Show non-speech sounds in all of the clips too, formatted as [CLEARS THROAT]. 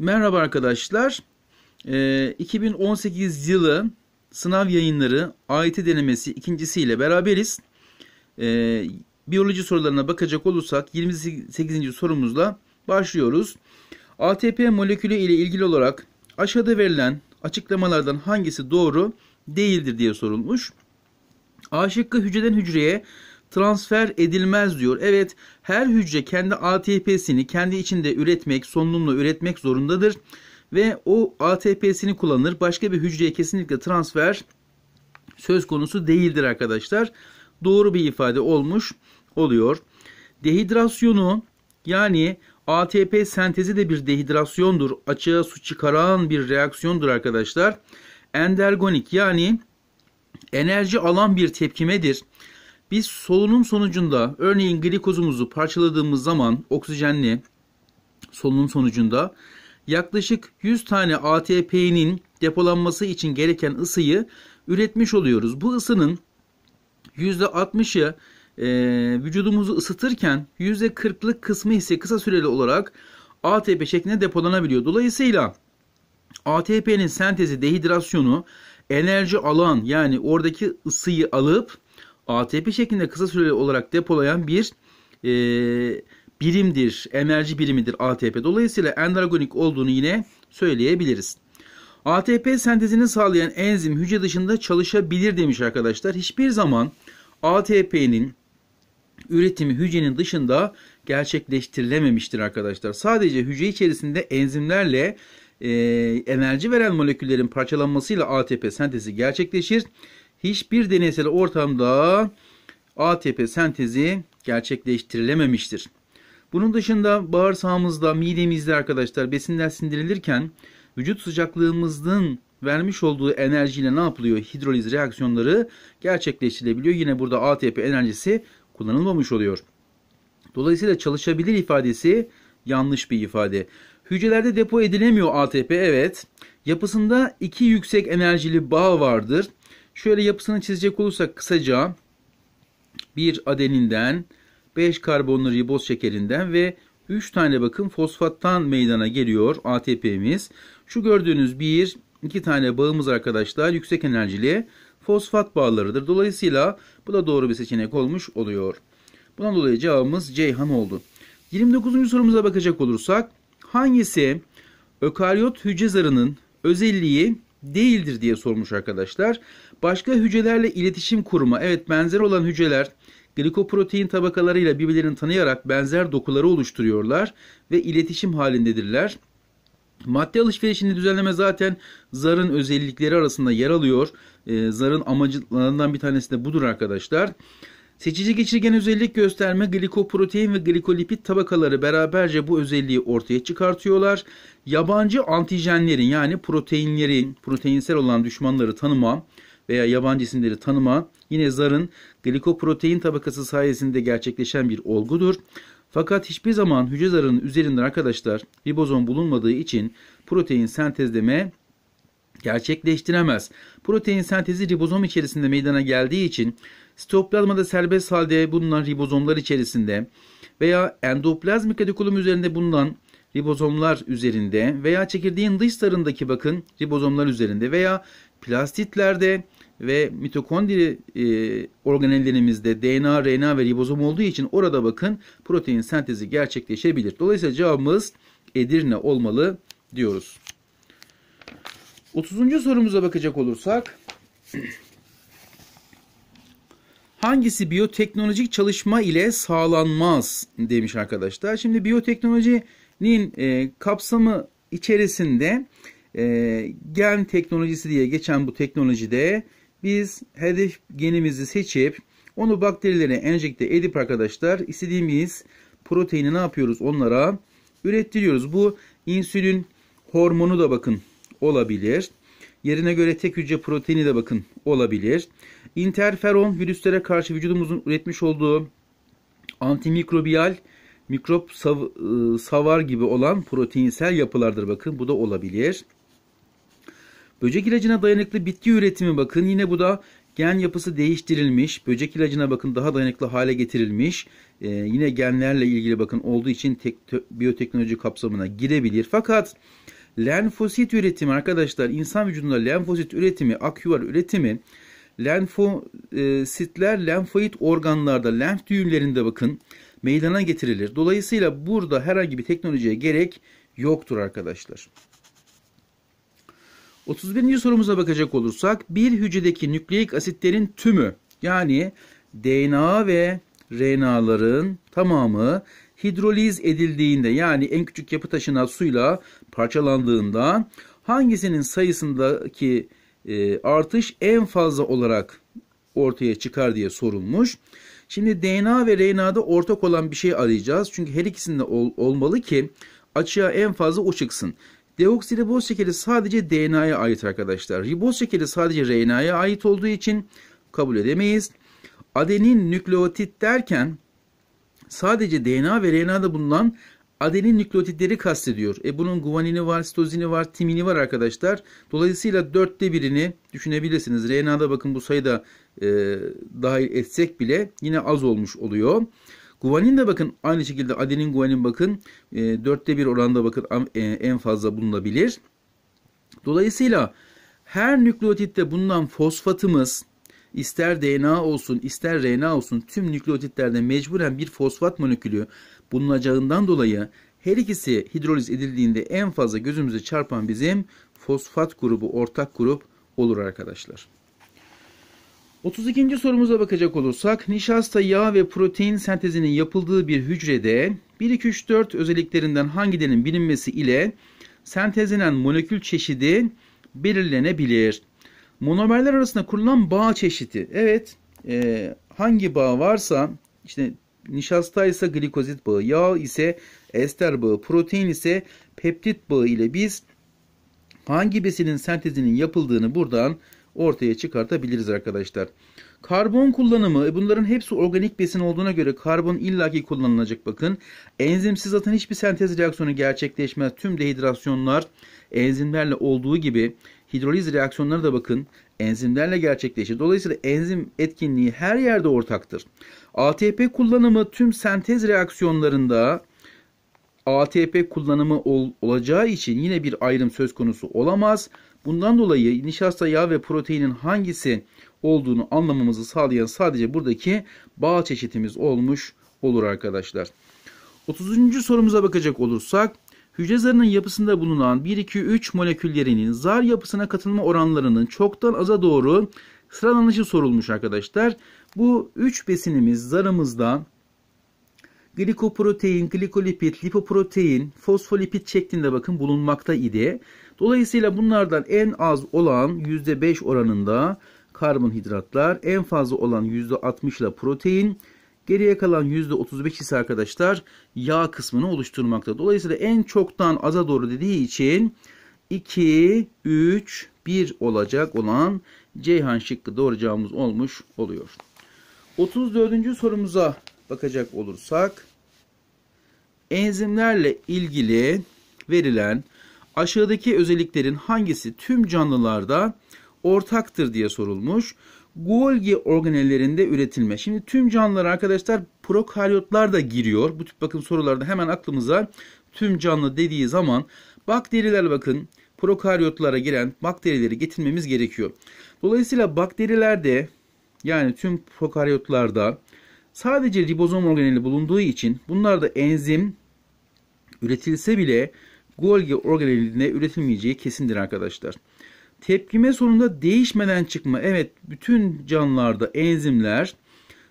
Merhaba arkadaşlar. E, ee, 2018 yılı sınav yayınları AYT denemesi ikincisiyle beraberiz. E, biyoloji sorularına bakacak olursak 28. sorumuzla başlıyoruz. ATP molekülü ile ilgili olarak aşağıda verilen açıklamalardan hangisi doğru değildir diye sorulmuş. A şıkkı hücreden hücreye transfer edilmez diyor. Evet her hücre kendi ATP'sini kendi içinde üretmek, solunumla üretmek zorundadır. Ve o ATP'sini kullanır. Başka bir hücreye kesinlikle transfer söz konusu değildir arkadaşlar. Doğru bir ifade olmuş oluyor. Dehidrasyonu yani ATP sentezi de bir dehidrasyondur. Açığa su çıkaran bir reaksiyondur arkadaşlar. Endergonik yani enerji alan bir tepkimedir. Biz solunum sonucunda örneğin glikozumuzu parçaladığımız zaman oksijenli solunum sonucunda yaklaşık 100 tane ATP'nin depolanması için gereken ısıyı üretmiş oluyoruz. Bu ısının %60'ı e, vücudumuzu ısıtırken %40'lık kısmı ise kısa süreli olarak ATP şeklinde depolanabiliyor. Dolayısıyla ATP'nin sentezi dehidrasyonu enerji alan yani oradaki ısıyı alıp ATP şeklinde kısa süreli olarak depolayan bir e, birimdir, enerji birimidir ATP. Dolayısıyla endragonik olduğunu yine söyleyebiliriz. ATP sentezini sağlayan enzim hücre dışında çalışabilir demiş arkadaşlar. Hiçbir zaman ATP'nin üretimi hücrenin dışında gerçekleştirilememiştir arkadaşlar. Sadece hücre içerisinde enzimlerle e, enerji veren moleküllerin parçalanmasıyla ATP sentezi gerçekleşir hiçbir deneysel ortamda ATP sentezi gerçekleştirilememiştir. Bunun dışında bağırsağımızda, midemizde arkadaşlar besinler sindirilirken vücut sıcaklığımızın vermiş olduğu enerjiyle ne yapılıyor? Hidroliz reaksiyonları gerçekleştirilebiliyor. Yine burada ATP enerjisi kullanılmamış oluyor. Dolayısıyla çalışabilir ifadesi yanlış bir ifade. Hücrelerde depo edilemiyor ATP evet. Yapısında iki yüksek enerjili bağ vardır. Şöyle yapısını çizecek olursak kısaca bir adeninden, 5 karbonlu riboz şekerinden ve 3 tane bakın fosfattan meydana geliyor ATP'miz. Şu gördüğünüz 1, 2 tane bağımız arkadaşlar yüksek enerjili fosfat bağlarıdır. Dolayısıyla bu da doğru bir seçenek olmuş oluyor. Bundan dolayı cevabımız Ceyhan oldu. 29. sorumuza bakacak olursak hangisi ökaryot hücre zarının özelliği değildir diye sormuş arkadaşlar. Başka hücrelerle iletişim kurma. Evet benzer olan hücreler glikoprotein tabakalarıyla birbirlerini tanıyarak benzer dokuları oluşturuyorlar ve iletişim halindedirler. Madde alışverişini düzenleme zaten zarın özellikleri arasında yer alıyor. Ee, zarın amacılarından bir tanesi de budur arkadaşlar. Seçici geçirgen özellik gösterme glikoprotein ve glikolipid tabakaları beraberce bu özelliği ortaya çıkartıyorlar. Yabancı antijenlerin yani proteinlerin proteinsel olan düşmanları tanıma, veya yabancı isimleri tanıma yine zarın glikoprotein tabakası sayesinde gerçekleşen bir olgudur. Fakat hiçbir zaman hücre zarının üzerinde arkadaşlar ribozom bulunmadığı için protein sentezleme gerçekleştiremez. Protein sentezi ribozom içerisinde meydana geldiği için sitoplazmada serbest halde bulunan ribozomlar içerisinde veya endoplazmik retikulum üzerinde bulunan ribozomlar üzerinde veya çekirdeğin dış sarındaki bakın ribozomlar üzerinde veya plastitlerde ve mitokondri e, organellerimizde DNA, RNA ve ribozom olduğu için orada bakın protein sentezi gerçekleşebilir. Dolayısıyla cevabımız Edirne olmalı diyoruz. 30. sorumuza bakacak olursak [CLEARS THROAT] hangisi biyoteknolojik çalışma ile sağlanmaz demiş arkadaşlar. Şimdi biyoteknolojinin e, kapsamı içerisinde e, gen teknolojisi diye geçen bu teknolojide biz hedef genimizi seçip onu bakterilere enjekte edip arkadaşlar istediğimiz proteini ne yapıyoruz onlara ürettiriyoruz. Bu insülin hormonu da bakın olabilir. Yerine göre tek hücre proteini de bakın olabilir. Interferon virüslere karşı vücudumuzun üretmiş olduğu antimikrobiyal mikrop sav ıı, savar gibi olan proteinsel yapılardır bakın bu da olabilir. Böcek ilacına dayanıklı bitki üretimi bakın yine bu da gen yapısı değiştirilmiş. Böcek ilacına bakın daha dayanıklı hale getirilmiş. Ee, yine genlerle ilgili bakın olduğu için tek, biyoteknoloji kapsamına girebilir. Fakat lenfosit üretimi arkadaşlar insan vücudunda lenfosit üretimi, aküvar üretimi lenfositler e, lenfoid organlarda, lenf düğümlerinde bakın meydana getirilir. Dolayısıyla burada herhangi bir teknolojiye gerek yoktur arkadaşlar. 31. sorumuza bakacak olursak bir hücredeki nükleik asitlerin tümü yani DNA ve RNA'ların tamamı hidroliz edildiğinde yani en küçük yapı taşına suyla parçalandığında hangisinin sayısındaki e, artış en fazla olarak ortaya çıkar diye sorulmuş. Şimdi DNA ve RNA'da ortak olan bir şey arayacağız. Çünkü her ikisinde ol, olmalı ki açığa en fazla o çıksın. Deoksiriboz şekeri sadece DNA'ya ait arkadaşlar. Riboz şekeri sadece RNA'ya ait olduğu için kabul edemeyiz. Adenin nükleotit derken sadece DNA ve RNA'da bulunan adenin nükleotitleri kastediyor. E bunun guvanini var, sitozini var, timini var arkadaşlar. Dolayısıyla dörtte birini düşünebilirsiniz. RNA'da bakın bu sayıda e, dahil etsek bile yine az olmuş oluyor. Guvanin de bakın aynı şekilde adenin guvanin bakın e, dörtte bir oranda bakın e, en fazla bulunabilir. Dolayısıyla her nükleotitte bulunan fosfatımız ister DNA olsun ister RNA olsun tüm nükleotitlerde mecburen bir fosfat molekülü bulunacağından dolayı her ikisi hidroliz edildiğinde en fazla gözümüze çarpan bizim fosfat grubu ortak grup olur arkadaşlar. 32. sorumuza bakacak olursak nişasta, yağ ve protein sentezinin yapıldığı bir hücrede 1, 2, 3, 4 özelliklerinden hangilerinin bilinmesi ile sentezlenen molekül çeşidi belirlenebilir. Monomerler arasında kurulan bağ çeşidi. Evet e, hangi bağ varsa işte nişasta ise glikozit bağı, yağ ise ester bağı, protein ise peptit bağı ile biz hangi besinin sentezinin yapıldığını buradan ortaya çıkartabiliriz arkadaşlar. Karbon kullanımı e, bunların hepsi organik besin olduğuna göre karbon illaki kullanılacak bakın. Enzimsiz zaten hiçbir sentez reaksiyonu gerçekleşmez. Tüm dehidrasyonlar enzimlerle olduğu gibi hidroliz reaksiyonları da bakın enzimlerle gerçekleşir. Dolayısıyla enzim etkinliği her yerde ortaktır. ATP kullanımı tüm sentez reaksiyonlarında ATP kullanımı ol, olacağı için yine bir ayrım söz konusu olamaz. Bundan dolayı nişasta yağ ve proteinin hangisi olduğunu anlamamızı sağlayan sadece buradaki bağ çeşitimiz olmuş olur arkadaşlar. 30. sorumuza bakacak olursak hücre zarının yapısında bulunan 1 2 3 moleküllerinin zar yapısına katılma oranlarının çoktan aza doğru sıralanışı sorulmuş arkadaşlar. Bu 3 besinimiz zarımızda glikoprotein, glikolipit, lipoprotein, fosfolipit şeklinde bakın bulunmakta idi. Dolayısıyla bunlardan en az olan %5 oranında karbonhidratlar, en fazla olan %60 ile protein, geriye kalan %35 ise arkadaşlar yağ kısmını oluşturmakta. Dolayısıyla en çoktan aza doğru dediği için 2, 3, 1 olacak olan Ceyhan şıkkı doğuracağımız olmuş oluyor. 34. sorumuza bakacak olursak enzimlerle ilgili verilen Aşağıdaki özelliklerin hangisi tüm canlılarda ortaktır diye sorulmuş. Golgi organellerinde üretilme. Şimdi tüm canlılar arkadaşlar prokaryotlar da giriyor. Bu tip bakın sorularda hemen aklımıza tüm canlı dediği zaman bakteriler bakın prokaryotlara giren bakterileri getirmemiz gerekiyor. Dolayısıyla bakterilerde yani tüm prokaryotlarda sadece ribozom organeli bulunduğu için bunlarda enzim üretilse bile Golgi organelinde üretilmeyeceği kesindir arkadaşlar. Tepkime sonunda değişmeden çıkma. Evet bütün canlılarda enzimler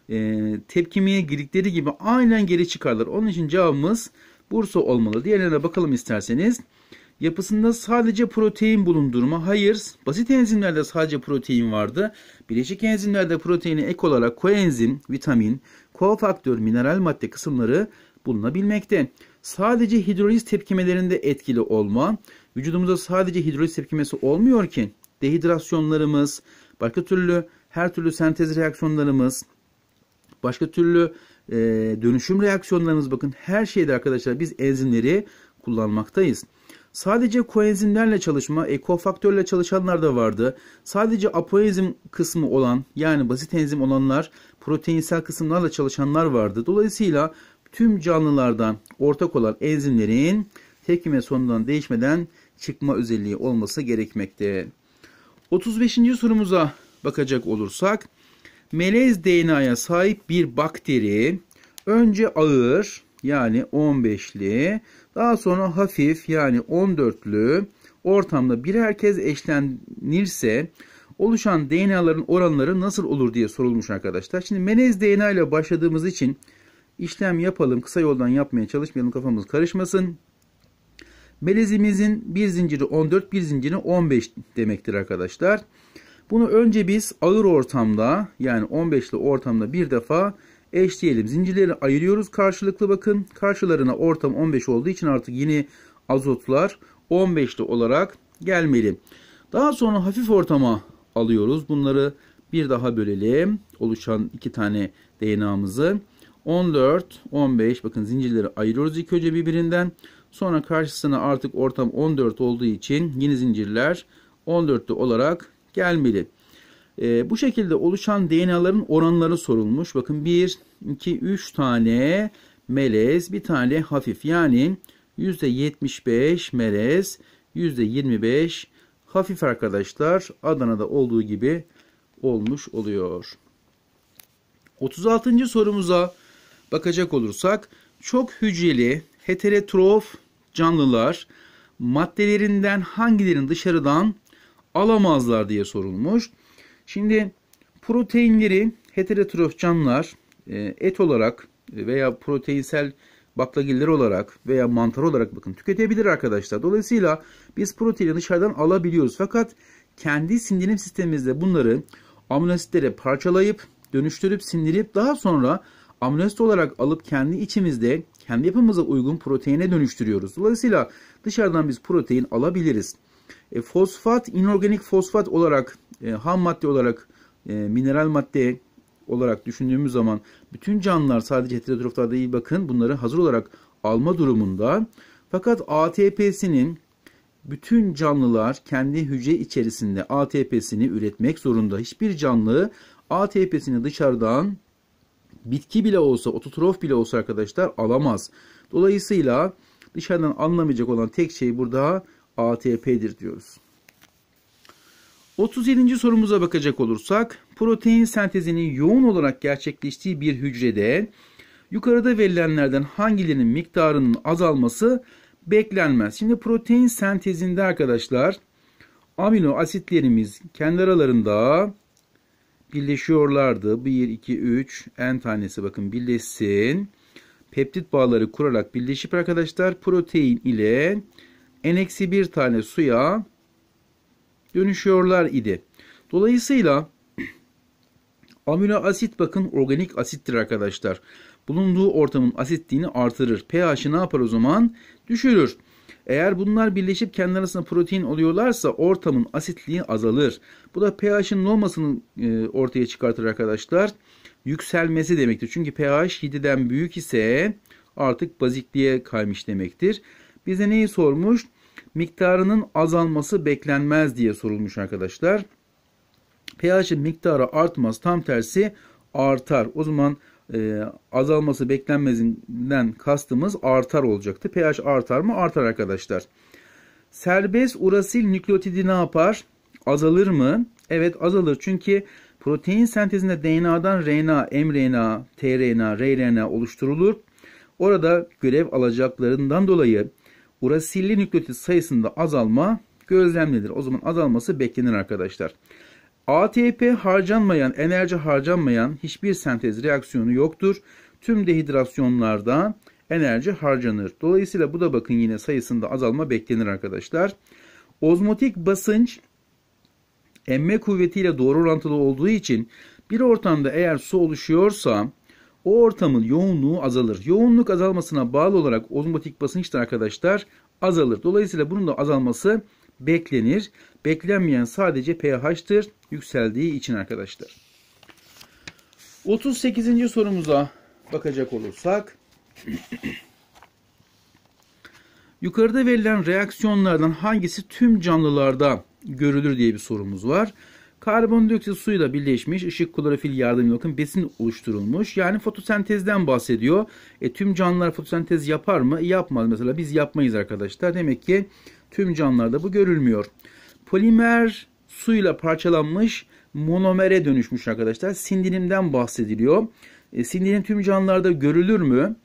e, tepkimeye girdikleri gibi aynen geri çıkarlar. Onun için cevabımız Bursa olmalı. Diğerlerine bakalım isterseniz. Yapısında sadece protein bulundurma. Hayır. Basit enzimlerde sadece protein vardı. Bileşik enzimlerde proteine ek olarak koenzim, vitamin, kofaktör, mineral madde kısımları bulunabilmekte sadece hidroliz tepkimelerinde etkili olma, vücudumuzda sadece hidroliz tepkimesi olmuyor ki dehidrasyonlarımız, başka türlü her türlü sentez reaksiyonlarımız, başka türlü e, dönüşüm reaksiyonlarımız bakın her şeyde arkadaşlar biz enzimleri kullanmaktayız. Sadece koenzimlerle çalışma, ekofaktörle çalışanlar da vardı. Sadece apoenzim kısmı olan yani basit enzim olanlar proteinsel kısımlarla çalışanlar vardı. Dolayısıyla tüm canlılardan ortak olan enzimlerin tekime sonundan değişmeden çıkma özelliği olması gerekmekte. 35. sorumuza bakacak olursak melez DNA'ya sahip bir bakteri önce ağır yani 15'li daha sonra hafif yani 14'lü ortamda birer kez eşlenirse oluşan DNA'ların oranları nasıl olur diye sorulmuş arkadaşlar. Şimdi melez DNA ile başladığımız için İşlem yapalım. Kısa yoldan yapmaya çalışmayalım. Kafamız karışmasın. Melezimizin bir zinciri 14, bir zinciri 15 demektir arkadaşlar. Bunu önce biz ağır ortamda yani 15'li ortamda bir defa eşleyelim. Zincirleri ayırıyoruz karşılıklı bakın. Karşılarına ortam 15 olduğu için artık yeni azotlar 15'li olarak gelmeli. Daha sonra hafif ortama alıyoruz. Bunları bir daha bölelim. Oluşan iki tane DNA'mızı. 14, 15 bakın zincirleri ayırıyoruz ilk önce birbirinden. Sonra karşısına artık ortam 14 olduğu için yeni zincirler 14'lü olarak gelmeli. E, bu şekilde oluşan DNA'ların oranları sorulmuş. Bakın 1, 2, 3 tane melez, bir tane hafif. Yani %75 melez, %25 hafif arkadaşlar Adana'da olduğu gibi olmuş oluyor. 36. sorumuza bakacak olursak çok hücreli heterotrof canlılar maddelerinden hangilerini dışarıdan alamazlar diye sorulmuş. Şimdi proteinleri heterotrof canlılar e, et olarak veya proteinsel baklagiller olarak veya mantar olarak bakın tüketebilir arkadaşlar. Dolayısıyla biz proteini dışarıdan alabiliyoruz. Fakat kendi sindirim sistemimizde bunları amino parçalayıp dönüştürüp sindirip daha sonra Amnesto olarak alıp kendi içimizde kendi yapımıza uygun proteine dönüştürüyoruz. Dolayısıyla dışarıdan biz protein alabiliriz. E, fosfat, inorganik fosfat olarak, e, ham madde olarak, e, mineral madde olarak düşündüğümüz zaman bütün canlılar sadece heterotroplarda değil bakın bunları hazır olarak alma durumunda. Fakat ATP'sinin bütün canlılar kendi hücre içerisinde ATP'sini üretmek zorunda. Hiçbir canlı ATP'sini dışarıdan bitki bile olsa, ototrof bile olsa arkadaşlar alamaz. Dolayısıyla dışarıdan anlamayacak olan tek şey burada ATP'dir diyoruz. 37. sorumuza bakacak olursak protein sentezinin yoğun olarak gerçekleştiği bir hücrede yukarıda verilenlerden hangilerinin miktarının azalması beklenmez. Şimdi protein sentezinde arkadaşlar amino asitlerimiz kendi aralarında birleşiyorlardı. 1, 2, 3 en tanesi bakın birleşsin. Peptit bağları kurarak birleşip arkadaşlar protein ile n bir tane suya dönüşüyorlar idi. Dolayısıyla [CLEARS THROAT] amino asit bakın organik asittir arkadaşlar. Bulunduğu ortamın asitliğini artırır. pH'i ne yapar o zaman? Düşürür. Eğer bunlar birleşip kendi arasında protein oluyorlarsa ortamın asitliği azalır. Bu da pH'in normasını e, ortaya çıkartır arkadaşlar. Yükselmesi demektir. Çünkü pH 7'den büyük ise artık bazikliğe kaymış demektir. Bize neyi sormuş? Miktarının azalması beklenmez diye sorulmuş arkadaşlar. pH'in miktarı artmaz. Tam tersi artar. O zaman e, azalması beklenmezinden kastımız artar olacaktı. pH artar mı? Artar arkadaşlar. Serbest urasil nükleotidi ne yapar? Azalır mı? Evet azalır. Çünkü protein sentezinde DNA'dan RNA, mRNA, tRNA, rRNA oluşturulur. Orada görev alacaklarından dolayı urasilli nükleotit sayısında azalma gözlemlenir. O zaman azalması beklenir arkadaşlar. ATP harcanmayan, enerji harcanmayan hiçbir sentez reaksiyonu yoktur. Tüm dehidrasyonlarda enerji harcanır. Dolayısıyla bu da bakın yine sayısında azalma beklenir arkadaşlar. Ozmotik basınç emme kuvvetiyle doğru orantılı olduğu için bir ortamda eğer su oluşuyorsa o ortamın yoğunluğu azalır. Yoğunluk azalmasına bağlı olarak ozmotik basınç da arkadaşlar azalır. Dolayısıyla bunun da azalması beklenir. Beklenmeyen sadece pH'tır yükseldiği için arkadaşlar. 38. sorumuza bakacak olursak [CLEARS THROAT] Yukarıda verilen reaksiyonlardan hangisi tüm canlılarda görülür diye bir sorumuz var. Karbondioksit suyla birleşmiş ışık klorofil yardımıyla bakın besin oluşturulmuş. Yani fotosentezden bahsediyor. E, tüm canlılar fotosentez yapar mı? Yapmaz mesela biz yapmayız arkadaşlar. Demek ki tüm canlılarda bu görülmüyor. Polimer suyla parçalanmış monomere dönüşmüş arkadaşlar. Sindirimden bahsediliyor. E, sindirim tüm canlılarda görülür mü?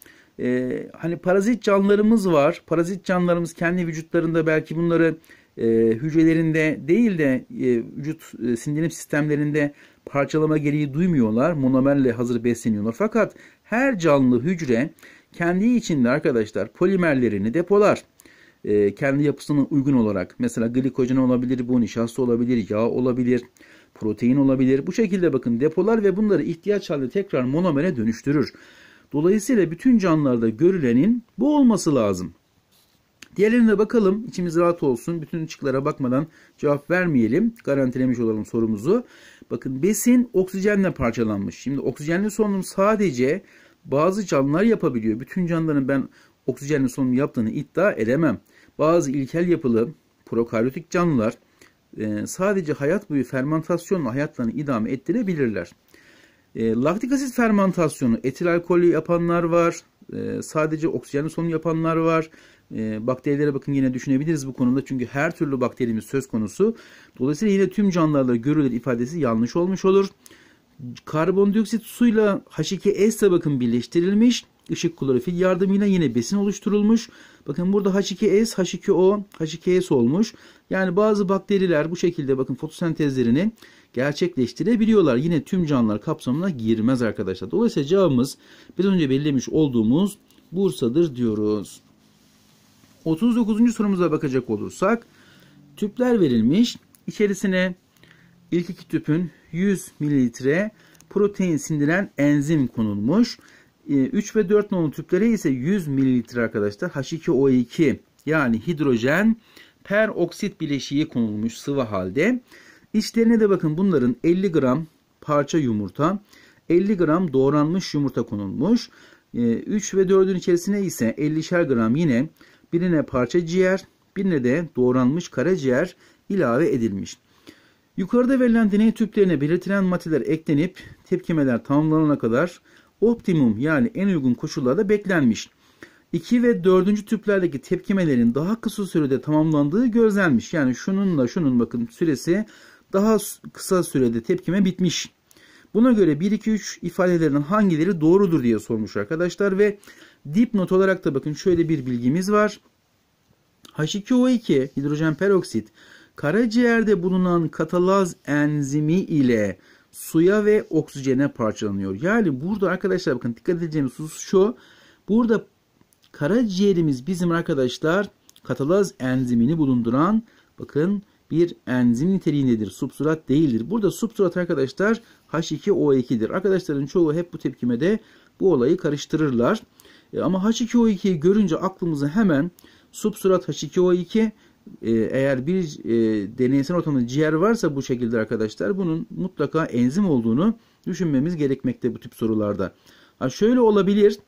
E, hani parazit canlılarımız var. Parazit canlılarımız kendi vücutlarında belki bunları e, hücrelerinde değil de e, vücut e, sindirim sistemlerinde parçalama gereği duymuyorlar. Monomerle hazır besleniyorlar. Fakat her canlı hücre kendi içinde arkadaşlar polimerlerini depolar. E, kendi yapısına uygun olarak mesela glikojen olabilir, bu nişasta olabilir, yağ olabilir, protein olabilir. Bu şekilde bakın depolar ve bunları ihtiyaç halinde tekrar monomere dönüştürür. Dolayısıyla bütün canlılarda görülenin bu olması lazım. Diğerlerine bakalım. İçimiz rahat olsun. Bütün çıklara bakmadan cevap vermeyelim. Garantilemiş olalım sorumuzu. Bakın besin oksijenle parçalanmış. Şimdi oksijenli solunum sadece bazı canlılar yapabiliyor. Bütün canlıların ben oksijenli solunum yaptığını iddia edemem. Bazı ilkel yapılı prokaryotik canlılar e, sadece hayat boyu fermantasyonla hayatlarını idame ettirebilirler. E, laktik asit fermentasyonu, etil alkolü yapanlar var. E, sadece oksijenli solunum yapanlar var. Ee, bakterilere bakın yine düşünebiliriz bu konuda. Çünkü her türlü bakterimiz söz konusu. Dolayısıyla yine tüm canlılarla görülür ifadesi yanlış olmuş olur. Karbondioksit suyla H2S bakın birleştirilmiş. Işık klorofil yardımıyla yine besin oluşturulmuş. Bakın burada H2S, H2O, H2S olmuş. Yani bazı bakteriler bu şekilde bakın fotosentezlerini gerçekleştirebiliyorlar. Yine tüm canlılar kapsamına girmez arkadaşlar. Dolayısıyla cevabımız biz önce belirlemiş olduğumuz Bursa'dır diyoruz. 39. sorumuza bakacak olursak tüpler verilmiş. İçerisine ilk iki tüpün 100 mililitre protein sindiren enzim konulmuş. 3 ee, ve 4 nolu tüplere ise 100 mililitre arkadaşlar H2O2 yani hidrojen peroksit bileşiği konulmuş sıvı halde. İçlerine de bakın bunların 50 gram parça yumurta, 50 gram doğranmış yumurta konulmuş. 3 ee, ve 4'ün içerisine ise 50'şer gram yine birine parça ciğer, birine de doğranmış karaciğer ilave edilmiş. Yukarıda verilen deney tüplerine belirtilen maddeler eklenip tepkimeler tamamlanana kadar optimum yani en uygun koşullarda beklenmiş. 2 ve 4. tüplerdeki tepkimelerin daha kısa sürede tamamlandığı gözlenmiş. Yani şununla şunun bakın süresi daha kısa sürede tepkime bitmiş. Buna göre 1, 2, 3 ifadelerinden hangileri doğrudur diye sormuş arkadaşlar ve Dipnot olarak da bakın şöyle bir bilgimiz var. H2O2 hidrojen peroksit karaciğerde bulunan katalaz enzimi ile suya ve oksijene parçalanıyor. Yani burada arkadaşlar bakın dikkat edeceğimiz husus şu. Burada karaciğerimiz bizim arkadaşlar katalaz enzimini bulunduran bakın bir enzim niteliğindedir. Substrat değildir. Burada substrat arkadaşlar H2O2'dir. Arkadaşların çoğu hep bu tepkimede bu olayı karıştırırlar. E, ama H2O2'yi görünce aklımıza hemen substrat H2O2 e, eğer bir e, deneysel ortamda ciğer varsa bu şekilde arkadaşlar bunun mutlaka enzim olduğunu düşünmemiz gerekmekte bu tip sorularda. Ha şöyle olabilir.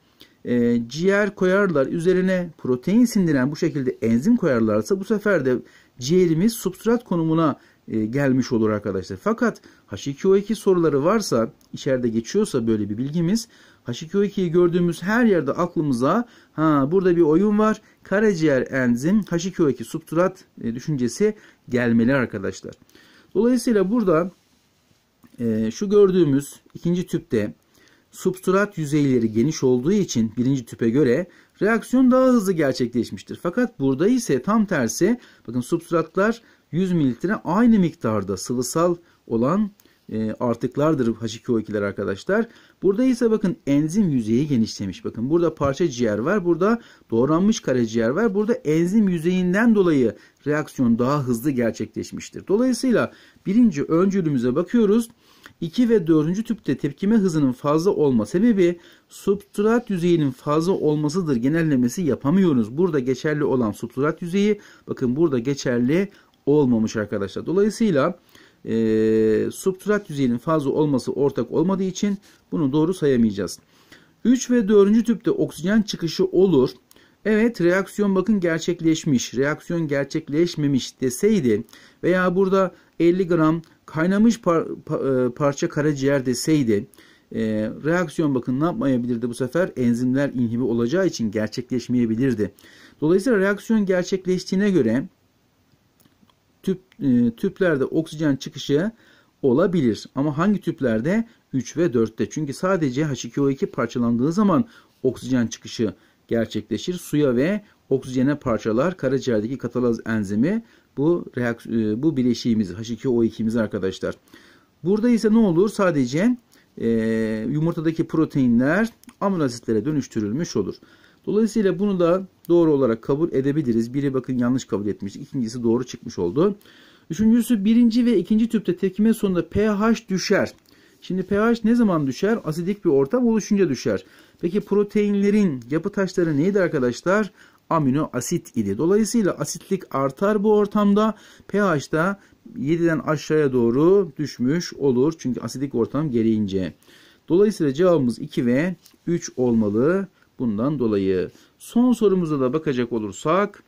E, ciğer koyarlar üzerine protein sindiren bu şekilde enzim koyarlarsa bu sefer de ciğerimiz substrat konumuna e, gelmiş olur arkadaşlar. Fakat H2O2 soruları varsa içeride geçiyorsa böyle bir bilgimiz h 2yi gördüğümüz her yerde aklımıza ha burada bir oyun var. Karaciğer enzim h 2 substrat e, düşüncesi gelmeli arkadaşlar. Dolayısıyla burada e, şu gördüğümüz ikinci tüpte substrat yüzeyleri geniş olduğu için birinci tüpe göre reaksiyon daha hızlı gerçekleşmiştir. Fakat burada ise tam tersi bakın substratlar 100 mililitre aynı miktarda sıvısal olan e, artıklardır h 2ler arkadaşlar. Burada ise bakın enzim yüzeyi genişlemiş. Bakın burada parça ciğer var. Burada doğranmış karaciğer var. Burada enzim yüzeyinden dolayı reaksiyon daha hızlı gerçekleşmiştir. Dolayısıyla birinci öncülümüze bakıyoruz. 2 ve 4. tüpte tepkime hızının fazla olma sebebi substrat yüzeyinin fazla olmasıdır. Genellemesi yapamıyoruz. Burada geçerli olan substrat yüzeyi bakın burada geçerli olmamış arkadaşlar. Dolayısıyla e, substrat yüzeyinin fazla olması ortak olmadığı için bunu doğru sayamayacağız. 3 ve 4. tüpte oksijen çıkışı olur. Evet reaksiyon bakın gerçekleşmiş. Reaksiyon gerçekleşmemiş deseydi veya burada 50 gram kaynamış par e, parça karaciğer deseydi e, reaksiyon bakın ne yapmayabilirdi bu sefer? Enzimler inhibi olacağı için gerçekleşmeyebilirdi. Dolayısıyla reaksiyon gerçekleştiğine göre tüp, e, tüplerde oksijen çıkışı olabilir. Ama hangi tüplerde? 3 ve 4'te. Çünkü sadece H2O2 parçalandığı zaman oksijen çıkışı gerçekleşir. Suya ve oksijene parçalar karaciğerdeki katalaz enzimi bu e, bu bileşiğimiz H2O2'miz arkadaşlar. Burada ise ne olur? Sadece e, yumurtadaki proteinler amino asitlere dönüştürülmüş olur. Dolayısıyla bunu da doğru olarak kabul edebiliriz. Biri bakın yanlış kabul etmiş. ikincisi doğru çıkmış oldu. Üçüncüsü birinci ve ikinci tüpte tepkime sonunda pH düşer. Şimdi pH ne zaman düşer? Asidik bir ortam oluşunca düşer. Peki proteinlerin yapı taşları neydi arkadaşlar? Amino asit idi. Dolayısıyla asitlik artar bu ortamda. pH da 7'den aşağıya doğru düşmüş olur. Çünkü asidik ortam gereğince. Dolayısıyla cevabımız 2 ve 3 olmalı. Bundan dolayı son sorumuza da bakacak olursak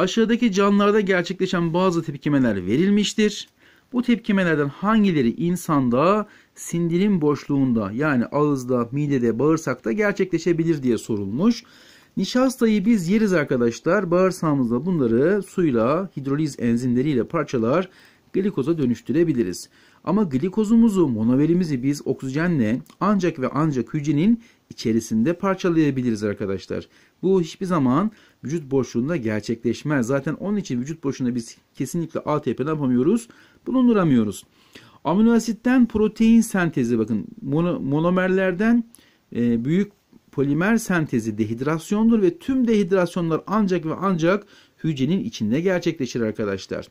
Aşağıdaki canlılarda gerçekleşen bazı tepkimeler verilmiştir. Bu tepkimelerden hangileri insanda sindirim boşluğunda yani ağızda, midede, bağırsakta gerçekleşebilir diye sorulmuş. Nişastayı biz yeriz arkadaşlar. Bağırsağımızda bunları suyla, hidroliz enzimleriyle parçalar glikoza dönüştürebiliriz. Ama glikozumuzu, monomerimizi biz oksijenle ancak ve ancak hücrenin içerisinde parçalayabiliriz arkadaşlar. Bu hiçbir zaman vücut boşluğunda gerçekleşmez. Zaten onun için vücut boşluğunda biz kesinlikle ATP ne yapamıyoruz? Bulunduramıyoruz. Amino asitten protein sentezi bakın mono, monomerlerden e, büyük polimer sentezi dehidrasyondur ve tüm dehidrasyonlar ancak ve ancak hücrenin içinde gerçekleşir arkadaşlar.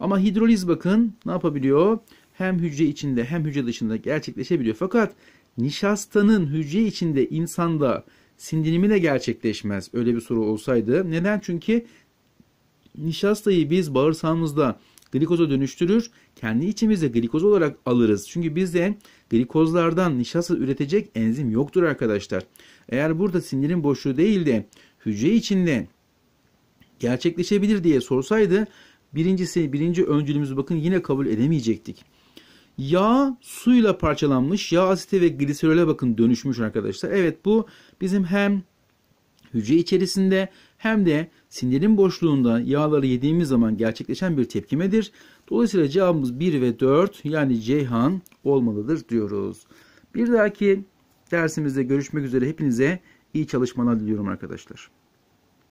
Ama hidroliz bakın ne yapabiliyor? Hem hücre içinde hem hücre dışında gerçekleşebiliyor. Fakat nişastanın hücre içinde insanda sindirimi de gerçekleşmez öyle bir soru olsaydı. Neden? Çünkü nişastayı biz bağırsağımızda glikoza dönüştürür. Kendi içimizde glikoz olarak alırız. Çünkü bizde glikozlardan nişasta üretecek enzim yoktur arkadaşlar. Eğer burada sindirim boşluğu değil de hücre içinde gerçekleşebilir diye sorsaydı birincisi birinci öncülümüz bakın yine kabul edemeyecektik. Yağ suyla parçalanmış. Yağ asite ve gliserole bakın dönüşmüş arkadaşlar. Evet bu bizim hem hücre içerisinde hem de sindirim boşluğunda yağları yediğimiz zaman gerçekleşen bir tepkimedir. Dolayısıyla cevabımız 1 ve 4 yani Ceyhan olmalıdır diyoruz. Bir dahaki dersimizde görüşmek üzere hepinize iyi çalışmalar diliyorum arkadaşlar.